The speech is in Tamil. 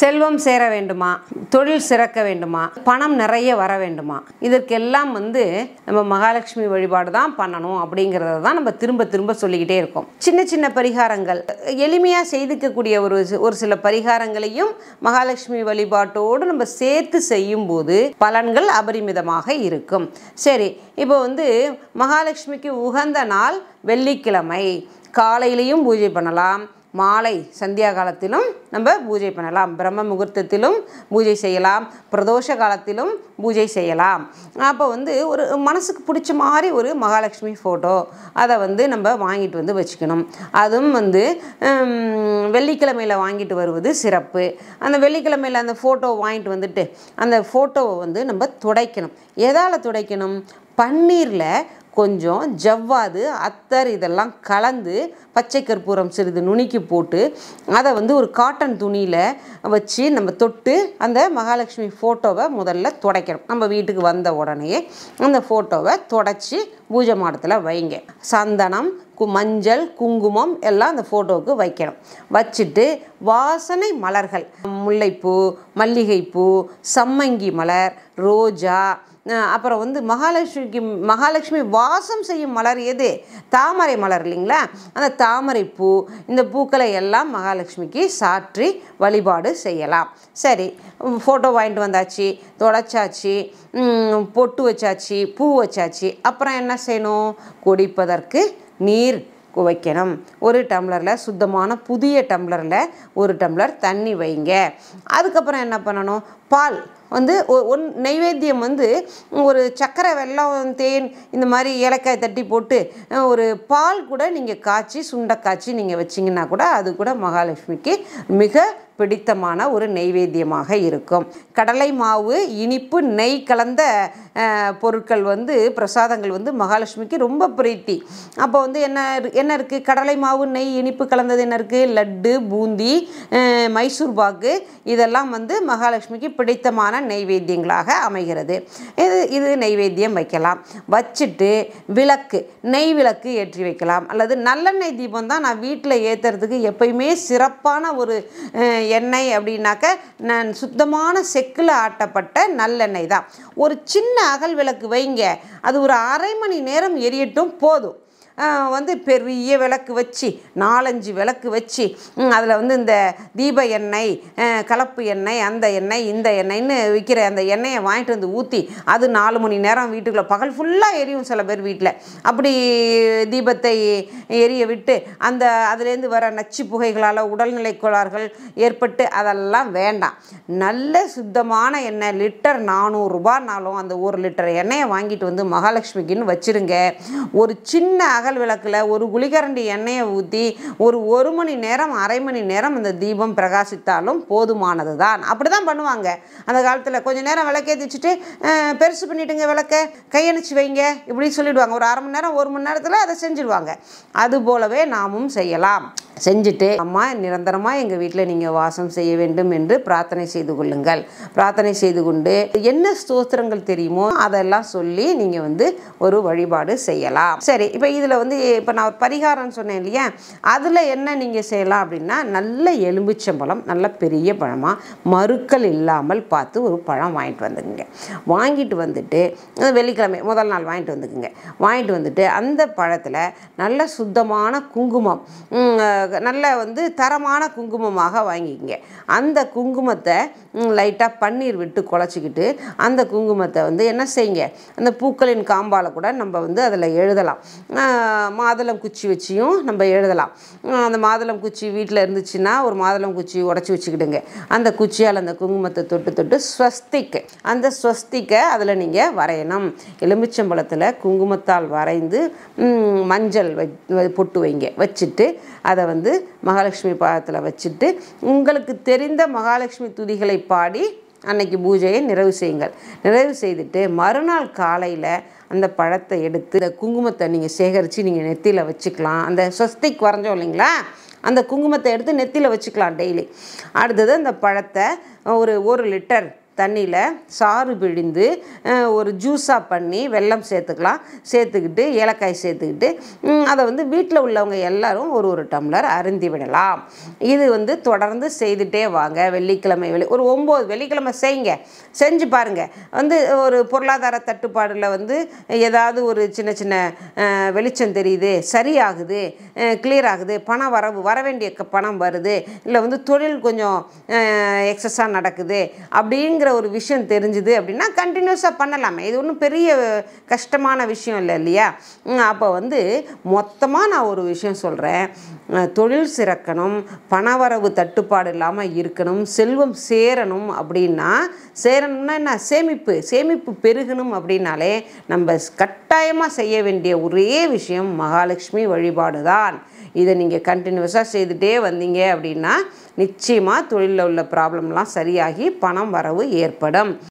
செல்வம் சேர வேண்டுமா தொழில் சிறக்க வேண்டுமா பணம் நிறைய வர வேண்டுமா இதற்கெல்லாம் வந்து நம்ம மகாலட்சுமி வழிபாடு தான் பண்ணணும் அப்படிங்கிறத தான் நம்ம திரும்ப திரும்ப சொல்லிக்கிட்டே இருக்கோம் சின்ன சின்ன பரிகாரங்கள் எளிமையாக செய்துக்கக்கூடிய ஒரு ஒரு சில பரிகாரங்களையும் மகாலட்சுமி வழிபாட்டோடு நம்ம சேர்த்து செய்யும்போது பலன்கள் அபரிமிதமாக இருக்கும் சரி இப்போ வந்து மகாலட்சுமிக்கு உகந்த நாள் வெள்ளிக்கிழமை காலையிலையும் பூஜை பண்ணலாம் மாலை சந்தியா காலத்திலும் நம்ம பூஜை பண்ணலாம் பிரம்ம முகூர்த்தத்திலும் பூஜை செய்யலாம் பிரதோஷ காலத்திலும் பூஜை செய்யலாம் அப்போ வந்து ஒரு மனசுக்கு பிடிச்ச மாதிரி ஒரு மகாலட்சுமி ஃபோட்டோ அதை வந்து நம்ம வாங்கிட்டு வந்து வச்சுக்கணும் அதுவும் வந்து வெள்ளிக்கிழமையில் வாங்கிட்டு வருவது சிறப்பு அந்த வெள்ளிக்கிழமையில் அந்த ஃபோட்டோவை வாங்கிட்டு வந்துட்டு அந்த ஃபோட்டோவை வந்து நம்ம துடைக்கணும் எதால் துடைக்கணும் பன்னீரில் கொஞ்சம் ஜவ்வாது அத்தர் இதெல்லாம் கலந்து பச்சை கற்பூரம் சிறிது நுணுக்கி போட்டு அதை வந்து ஒரு காட்டன் துணியில் வச்சு நம்ம தொட்டு அந்த மகாலட்சுமி ஃபோட்டோவை முதல்ல துடைக்கணும் நம்ம வீட்டுக்கு வந்த உடனே அந்த ஃபோட்டோவை தொடச்சி பூஜை மாடத்தில் வைங்க சந்தனம் கு மஞ்சள் குங்குமம் எல்லாம் அந்த ஃபோட்டோவுக்கு வைக்கணும் வச்சுட்டு வாசனை மலர்கள் முல்லைப்பூ மல்லிகைப்பூ சம்மங்கி மலர் ரோஜா அப்புறம் வந்து மகாலட்சுமிக்கு மகாலட்சுமி வாசம் செய்யும் மலர் எது தாமரை மலர் இல்லைங்களா அந்த தாமரை பூ இந்த பூக்களை எல்லாம் மகாலட்சுமிக்கு சாற்றி வழிபாடு செய்யலாம் சரி ஃபோட்டோ வாங்கிட்டு வந்தாச்சு தொடச்சாச்சு பொட்டு வச்சாச்சு பூ வச்சாச்சு அப்புறம் என்ன செய்யணும் குடிப்பதற்கு நீர் குவைக்கணும் ஒரு டம்ளரில் சுத்தமான புதிய டம்ளரில் ஒரு டம்ளர் தண்ணி வைங்க அதுக்கப்புறம் என்ன பண்ணணும் பால் வந்து ஒன் நைவேத்தியம் வந்து ஒரு சக்கரை வெல்லம் தேன் இந்த மாதிரி ஏலக்காய் தட்டி போட்டு ஒரு பால் கூட நீங்கள் காய்ச்சி சுண்டை காய்ச்சி நீங்கள் வச்சிங்கன்னா கூட அது கூட மகாலட்சுமிக்கு மிக பிடித்தமான ஒரு நெய்வேத்தியமாக இருக்கும் கடலை மாவு இனிப்பு நெய் கலந்த பொருட்கள் வந்து பிரசாதங்கள் வந்து மகாலட்சுமிக்கு ரொம்ப பிரீத்தி அப்போ வந்து என்ன என்ன இருக்குது கடலை மாவு நெய் இனிப்பு கலந்தது என்ன இருக்குது லட்டு பூந்தி மைசூர் பாக்கு இதெல்லாம் வந்து மகாலட்சுமிக்கு பிடித்தமான நெய்வேத்தியங்களாக அமைகிறது இது இது நெய்வேத்தியம் வைக்கலாம் வச்சுட்டு விளக்கு நெய் விளக்கு ஏற்றி வைக்கலாம் அல்லது நல்லெண்ணெய் தீபம் தான் நான் வீட்டில் ஏற்றுறதுக்கு எப்பயுமே சிறப்பான ஒரு எண்ணெய் அப்படின்னாக்க நான் சுத்தமான செக்கில் ஆட்டப்பட்ட நல்லெண்ணெய் தான் ஒரு சின்ன அகல் விளக்கு வைங்க அது ஒரு அரை மணி நேரம் எரியட்டும் போதும் வந்து பெரிய விளக்கு வச்சு நாலஞ்சு விளக்கு வச்சு அதில் வந்து இந்த தீப எண்ணெய் கலப்பு எண்ணெய் அந்த எண்ணெய் இந்த எண்ணெய்ன்னு விற்கிற அந்த எண்ணெயை வாங்கிட்டு வந்து ஊற்றி அது நாலு மணி நேரம் வீட்டுக்குள்ளே பகல் ஃபுல்லாக எரியும் சில பேர் வீட்டில் அப்படி தீபத்தை எரிய விட்டு அந்த அதுலேருந்து வர நச்சு புகைகளால் உடல்நிலை கோளாறுகள் ஏற்பட்டு அதெல்லாம் வேண்டாம் நல்ல சுத்தமான எண்ணெய் லிட்டர் நானூறுரூபானாலும் அந்த ஒரு லிட்டர் எண்ணெயை வாங்கிட்டு வந்து மகாலட்சுமிக்குன்னு வச்சுருங்க ஒரு சின்ன அகல் விளக்கில் ஒரு குளிகரண்டி எண்ணெயை ஊற்றி ஒரு ஒரு மணி நேரம் அரை மணி நேரம் இந்த தீபம் பிரகாசித்தாலும் போதுமானது தான் அப்படி தான் பண்ணுவாங்க அந்த காலத்தில் கொஞ்சம் நேரம் விளக்கே தச்சுட்டு பெருசு பண்ணிட்டுங்க விளக்க கையணிச்சு வைங்க இப்படி சொல்லிவிடுவாங்க ஒரு அரை மணி நேரம் ஒரு மணி நேரத்தில் அதை செஞ்சுடுவாங்க அது போலவே நாமும் செய்யலாம் செஞ்சுட்டு அம்மா நிரந்தரமாக எங்கள் வீட்டில் நீங்கள் வாசம் செய்ய வேண்டும் என்று பிரார்த்தனை செய்து கொள்ளுங்கள் பிரார்த்தனை செய்து கொண்டு என்ன ஸ்தோத்திரங்கள் தெரியுமோ அதெல்லாம் சொல்லி நீங்கள் வந்து ஒரு வழிபாடு செய்யலாம் சரி இப்போ இதில் வந்து இப்போ நான் ஒரு பரிகாரம்னு சொன்னேன் இல்லையா அதில் என்ன நீங்கள் செய்யலாம் அப்படின்னா நல்ல எலும்பிச்சம்பழம் நல்ல பெரிய பழமாக மறுக்கள் இல்லாமல் பார்த்து ஒரு பழம் வாங்கிட்டு வந்துக்குங்க வாங்கிட்டு வந்துட்டு வெள்ளிக்கிழமை முதல் நாள் வாங்கிட்டு வந்துக்குங்க வாங்கிட்டு வந்துட்டு அந்த பழத்தில் நல்ல சுத்தமான குங்குமம் நல்ல வந்து தரமான குங்குமமாக வாங்கிக்கிங்க அந்த குங்குமத்தை லைட்டாக பன்னீர் விட்டு குழச்சிக்கிட்டு அந்த குங்குமத்தை வந்து என்ன செய்யுங்க அந்த பூக்களின் காம்பால் கூட நம்ம வந்து அதில் எழுதலாம் மாதுளம் குச்சி வச்சியும் நம்ம எழுதலாம் அந்த மாதுளம் குச்சி வீட்டில் இருந்துச்சுன்னா ஒரு மாதுளம் குச்சி உடச்சி வச்சுக்கிடுங்க அந்த குச்சியால் அந்த குங்குமத்தை தொட்டு தொட்டு ஸ்வஸ்திக்கு அந்த ஸ்வஸ்திக்கை அதில் நீங்கள் வரையணும் எலுமிச்சம்பழத்தில் குங்குமத்தால் வரைந்து மஞ்சள் வை பொட்டு வைங்க வச்சுட்டு அதை வந்து மகாலட்சுமி பாதத்தில் வச்சுட்டு உங்களுக்கு தெரிந்த மகாலட்சுமி துதிகளை பாடி அன்னைக்கு பூஜையை நிறைவு செய்யுங்கள் நிறைவு செய்துட்டு மறுநாள் காலையில் அந்த பழத்தை எடுத்து இந்த குங்குமத்தை நீங்கள் சேகரித்து நீங்கள் நெத்தியில் வச்சுக்கலாம் அந்த ஸ்வஸ்திக் வரைஞ்சோம் இல்லைங்களா அந்த குங்குமத்தை எடுத்து நெத்தியில் வச்சுக்கலாம் டெய்லி அடுத்தது அந்த பழத்தை ஒரு ஒரு லிட்டர் தண்ணியில் சாறு பிழிந்து ஒரு ஜூஸாக பண்ணி வெல்லம் சேர்த்துக்கலாம் சேர்த்துக்கிட்டு ஏலக்காய் சேர்த்துக்கிட்டு அதை வந்து வீட்டில் உள்ளவங்க எல்லோரும் ஒரு ஒரு டம்ளர் அருந்தி விடலாம் இது வந்து தொடர்ந்து செய்துட்டே வாங்க வெள்ளிக்கிழமை வெளி ஒரு ஒம்பது வெள்ளிக்கிழமை செய்ங்க செஞ்சு பாருங்கள் வந்து ஒரு பொருளாதார தட்டுப்பாடில் வந்து ஏதாவது ஒரு சின்ன சின்ன வெளிச்சம் தெரியுது சரியாகுது கிளியர் ஆகுது பணம் வரவு வர வேண்டிய பணம் வருது இல்லை வந்து தொழில் கொஞ்சம் எக்ஸஸாக நடக்குது அப்படிங்கிற ஒரு விஷயம் தெரிஞ்சுது அப்படின்னா கண்டினியூஸாக பண்ணலாமே இது ஒன்றும் பெரிய கஷ்டமான விஷயம் இல்லை இல்லையா அப்போ வந்து மொத்தமாக நான் ஒரு விஷயம் சொல்கிறேன் தொழில் சிறக்கணும் பணவரவு தட்டுப்பாடு இல்லாமல் இருக்கணும் செல்வம் சேரணும் அப்படின்னா சேரணும்னா என்ன சேமிப்பு சேமிப்பு பெருகணும் அப்படின்னாலே நம்ம கட்டாயமாக செய்ய வேண்டிய ஒரே விஷயம் மகாலட்சுமி வழிபாடு தான் இதை நீங்கள் கண்டினியூஸாக செய்துட்டே வந்தீங்க அப்படின்னா நிச்சயமாக தொழிலில் உள்ள ப்ராப்ளம்லாம் சரியாகி பணம் வரவு ஏற்படும்